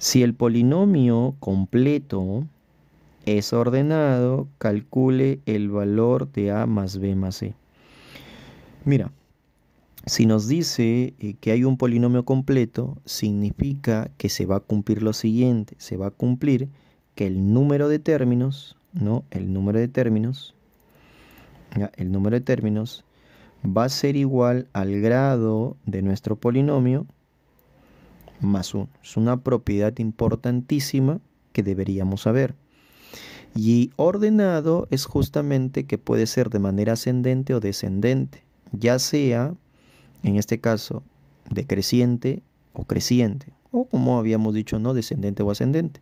Si el polinomio completo es ordenado, calcule el valor de a más b más c. Mira, si nos dice eh, que hay un polinomio completo, significa que se va a cumplir lo siguiente, se va a cumplir que el número de términos, ¿no? El número de términos, el número de términos va a ser igual al grado de nuestro polinomio más uno Es una propiedad importantísima que deberíamos saber. Y ordenado es justamente que puede ser de manera ascendente o descendente, ya sea, en este caso, decreciente o creciente o como habíamos dicho, no descendente o ascendente.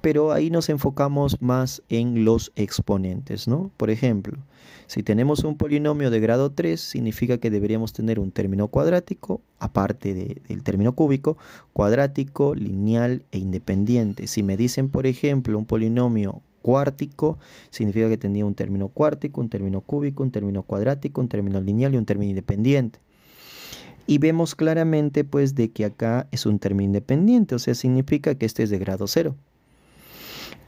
Pero ahí nos enfocamos más en los exponentes, ¿no? Por ejemplo, si tenemos un polinomio de grado 3, significa que deberíamos tener un término cuadrático, aparte del término cúbico, cuadrático, lineal e independiente. Si me dicen, por ejemplo, un polinomio cuártico, significa que tenía un término cuártico, un término cúbico, un término cuadrático, un término lineal y un término independiente. Y vemos claramente pues de que acá es un término independiente, o sea, significa que este es de grado 0.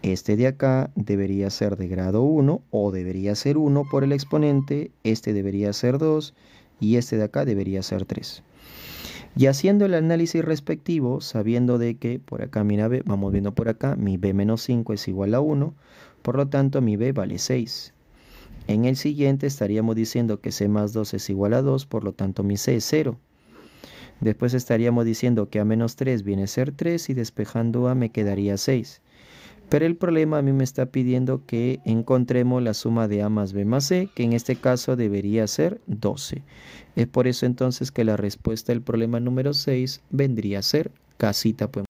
Este de acá debería ser de grado 1 o debería ser 1 por el exponente, este debería ser 2 y este de acá debería ser 3. Y haciendo el análisis respectivo, sabiendo de que por acá, mira, vamos viendo por acá, mi b menos 5 es igual a 1, por lo tanto mi b vale 6. En el siguiente estaríamos diciendo que C más 2 es igual a 2, por lo tanto mi C es 0. Después estaríamos diciendo que A menos 3 viene a ser 3 y despejando A me quedaría 6. Pero el problema a mí me está pidiendo que encontremos la suma de A más B más C, que en este caso debería ser 12. Es por eso entonces que la respuesta del problema número 6 vendría a ser casita. Pues.